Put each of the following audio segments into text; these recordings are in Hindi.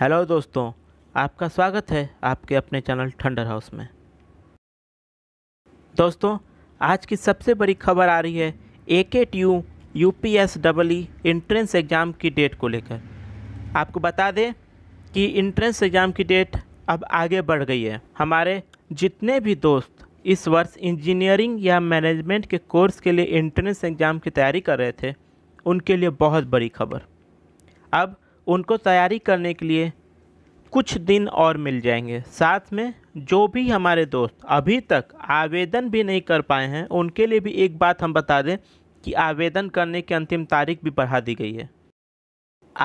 हेलो दोस्तों आपका स्वागत है आपके अपने चैनल थंडर हाउस में दोस्तों आज की सबसे बड़ी खबर आ रही है A K T U U P S double E entrance exam की डेट को लेकर आपको बता दें कि इंट्रेंस एग्ज़ाम की डेट अब आगे बढ़ गई है हमारे जितने भी दोस्त इस वर्ष इंजीनियरिंग या मैनेजमेंट के कोर्स के लिए इंट्रेंस एग्ज़ाम की तैयारी कर रहे थे उनके लिए बहुत बड़ी खबर अब उनको तैयारी करने के लिए कुछ दिन और मिल जाएंगे साथ में जो भी हमारे दोस्त अभी तक आवेदन भी नहीं कर पाए हैं उनके लिए भी एक बात हम बता दें कि आवेदन करने की अंतिम तारीख भी बढ़ा दी गई है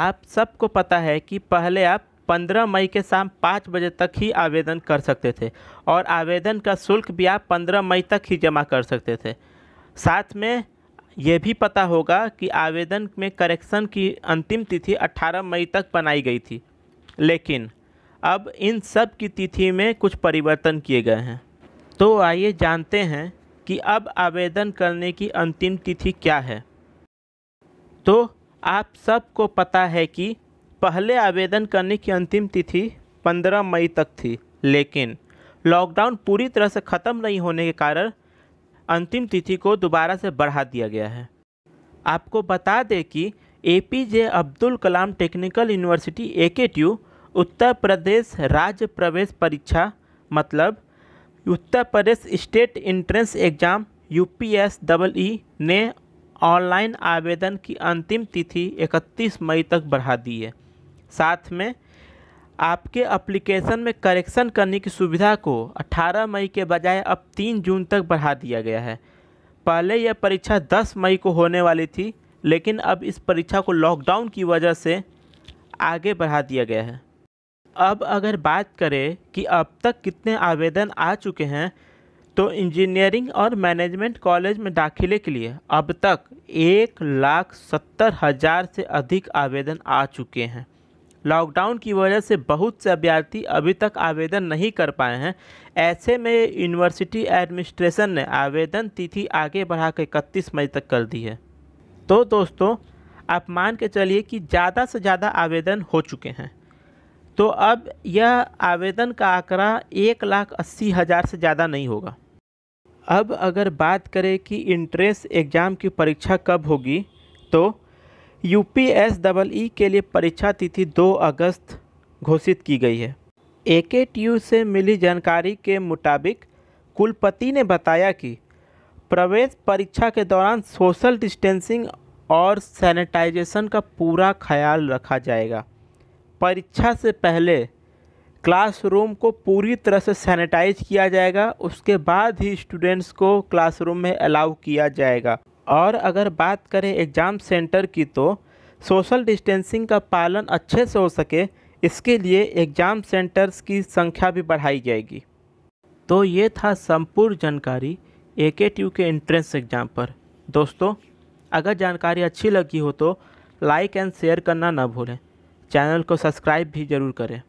आप सबको पता है कि पहले आप 15 मई के शाम 5 बजे तक ही आवेदन कर सकते थे और आवेदन का शुल्क भी आप 15 मई तक ही जमा कर सकते थे साथ में यह भी पता होगा कि आवेदन में करेक्शन की अंतिम तिथि 18 मई तक बनाई गई थी लेकिन अब इन सब की तिथि में कुछ परिवर्तन किए गए हैं तो आइए जानते हैं कि अब आवेदन करने की अंतिम तिथि क्या है तो आप सबको पता है कि पहले आवेदन करने की अंतिम तिथि 15 मई तक थी लेकिन लॉकडाउन पूरी तरह से ख़त्म नहीं होने के कारण अंतिम तिथि को दोबारा से बढ़ा दिया गया है आपको बता दें कि A P J Abdul Kalam technical university A K T U Uttar Pradesh राज्य प्रवेश परीक्षा मतलब Uttar Pradesh state entrance exam U P S double e E e, ने ऑनलाइन आवेदन की अंतिम तिथि 31 मई तक बढ़ा दी है साथ में आपके एप्लीकेशन में करेक्शन करने की सुविधा को 18 मई के बजाय अब 3 जून तक बढ़ा दिया गया है पहले यह परीक्षा 10 मई को होने वाली थी लेकिन अब इस परीक्षा को लॉकडाउन की वजह से आगे बढ़ा दिया गया है अब अगर बात करें कि अब तक कितने आवेदन आ चुके हैं तो इंजीनियरिंग और मैनेजमेंट कॉलेज में दाखिले के लिए अब तक एक लाख सत्तर हज़ार से अधिक आवेदन आ चुके हैं लॉकडाउन की वजह से बहुत से अभ्यर्थी अभी तक आवेदन नहीं कर पाए हैं ऐसे में यूनिवर्सिटी एडमिनिस्ट्रेशन ने आवेदन तिथि आगे बढ़ाकर इकतीस मई तक कर दी है तो दोस्तों आप मान के चलिए कि ज़्यादा से ज़्यादा आवेदन हो चुके हैं तो अब यह आवेदन का आंकड़ा एक लाख अस्सी हज़ार से ज़्यादा नहीं होगा अब अगर बात करें कि इंट्रेंस एग्ज़ाम की परीक्षा कब होगी तो U P S double E के लिए परीक्षा तिथि 2 अगस्त घोषित की गई है ए के टी यू से मिली जानकारी के मुताबिक कुलपति ने बताया कि प्रवेश परीक्षा के दौरान सोशल डिस्टेंसिंग और सैनिटाइजेशन का पूरा ख्याल रखा जाएगा परीक्षा से पहले क्लासरूम को पूरी तरह से सैनिटाइज किया जाएगा उसके बाद ही स्टूडेंट्स को क्लासरूम में अलाउ किया जाएगा और अगर बात करें एग्ज़ाम सेंटर की तो सोशल डिस्टेंसिंग का पालन अच्छे से हो सके इसके लिए एग्ज़ाम सेंटर्स की संख्या भी बढ़ाई जाएगी तो ये था संपूर्ण जानकारी ए के टी के एंट्रेंस एग्ज़ाम पर दोस्तों अगर जानकारी अच्छी लगी हो तो लाइक एंड शेयर करना ना भूलें चैनल को सब्सक्राइब भी ज़रूर करें